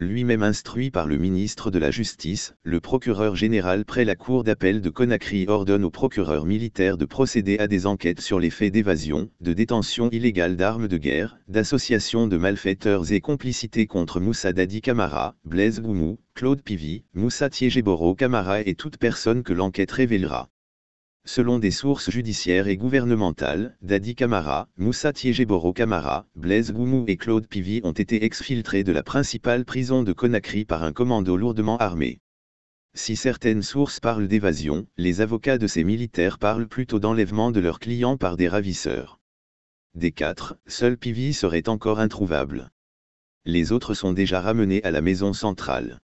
lui-même instruit par le ministre de la Justice, le procureur général près la cour d'appel de Conakry ordonne au procureur militaire de procéder à des enquêtes sur les faits d'évasion, de détention illégale d'armes de guerre, d'association de malfaiteurs et complicité contre Moussa Dadi Camara, Blaise Goumou, Claude Pivi, Moussa Tiégeboro Kamara et toute personne que l'enquête révélera. Selon des sources judiciaires et gouvernementales, Dadi Camara, Moussa Tiégeboro Camara, Blaise Goumou et Claude Pivy ont été exfiltrés de la principale prison de Conakry par un commando lourdement armé. Si certaines sources parlent d'évasion, les avocats de ces militaires parlent plutôt d'enlèvement de leurs clients par des ravisseurs. Des quatre, seul Pivi serait encore introuvable. Les autres sont déjà ramenés à la maison centrale.